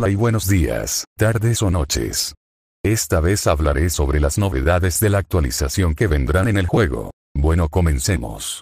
Hola y buenos días, tardes o noches. Esta vez hablaré sobre las novedades de la actualización que vendrán en el juego. Bueno, comencemos.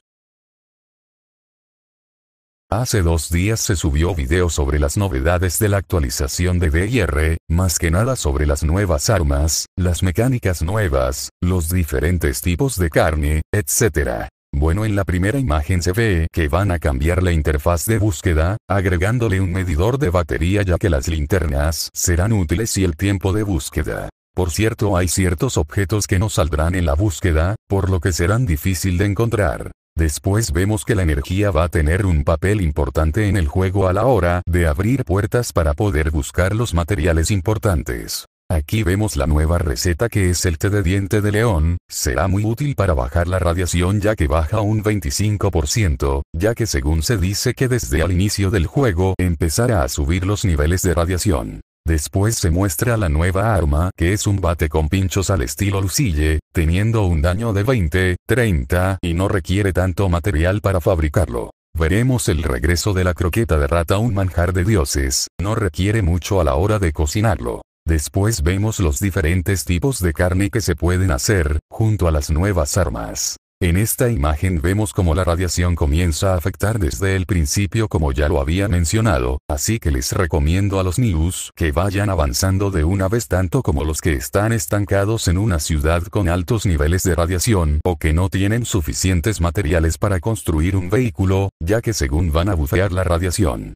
Hace dos días se subió video sobre las novedades de la actualización de DIR, más que nada sobre las nuevas armas, las mecánicas nuevas, los diferentes tipos de carne, etc. Bueno en la primera imagen se ve que van a cambiar la interfaz de búsqueda, agregándole un medidor de batería ya que las linternas serán útiles y el tiempo de búsqueda. Por cierto hay ciertos objetos que no saldrán en la búsqueda, por lo que serán difícil de encontrar. Después vemos que la energía va a tener un papel importante en el juego a la hora de abrir puertas para poder buscar los materiales importantes. Aquí vemos la nueva receta que es el té de diente de león, será muy útil para bajar la radiación ya que baja un 25%, ya que según se dice que desde al inicio del juego empezará a subir los niveles de radiación. Después se muestra la nueva arma que es un bate con pinchos al estilo Lucille, teniendo un daño de 20, 30 y no requiere tanto material para fabricarlo. Veremos el regreso de la croqueta de rata un manjar de dioses, no requiere mucho a la hora de cocinarlo. Después vemos los diferentes tipos de carne que se pueden hacer, junto a las nuevas armas. En esta imagen vemos cómo la radiación comienza a afectar desde el principio como ya lo había mencionado, así que les recomiendo a los news que vayan avanzando de una vez tanto como los que están estancados en una ciudad con altos niveles de radiación o que no tienen suficientes materiales para construir un vehículo, ya que según van a bufear la radiación,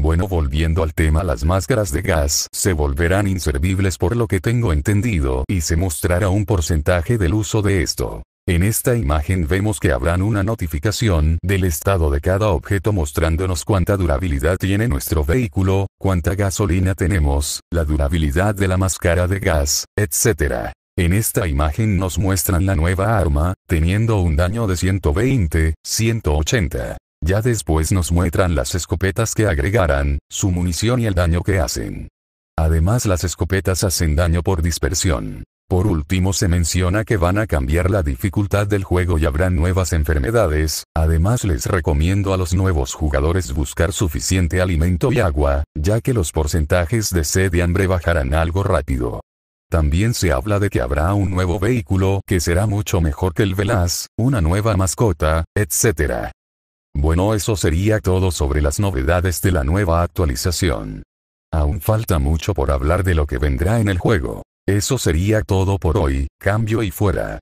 bueno, volviendo al tema, las máscaras de gas se volverán inservibles por lo que tengo entendido y se mostrará un porcentaje del uso de esto. En esta imagen vemos que habrán una notificación del estado de cada objeto mostrándonos cuánta durabilidad tiene nuestro vehículo, cuánta gasolina tenemos, la durabilidad de la máscara de gas, etc. En esta imagen nos muestran la nueva arma, teniendo un daño de 120, 180, ya después nos muestran las escopetas que agregarán, su munición y el daño que hacen. Además las escopetas hacen daño por dispersión. Por último se menciona que van a cambiar la dificultad del juego y habrán nuevas enfermedades, además les recomiendo a los nuevos jugadores buscar suficiente alimento y agua, ya que los porcentajes de sed y hambre bajarán algo rápido. También se habla de que habrá un nuevo vehículo que será mucho mejor que el Velaz, una nueva mascota, etc. Bueno eso sería todo sobre las novedades de la nueva actualización. Aún falta mucho por hablar de lo que vendrá en el juego. Eso sería todo por hoy, cambio y fuera.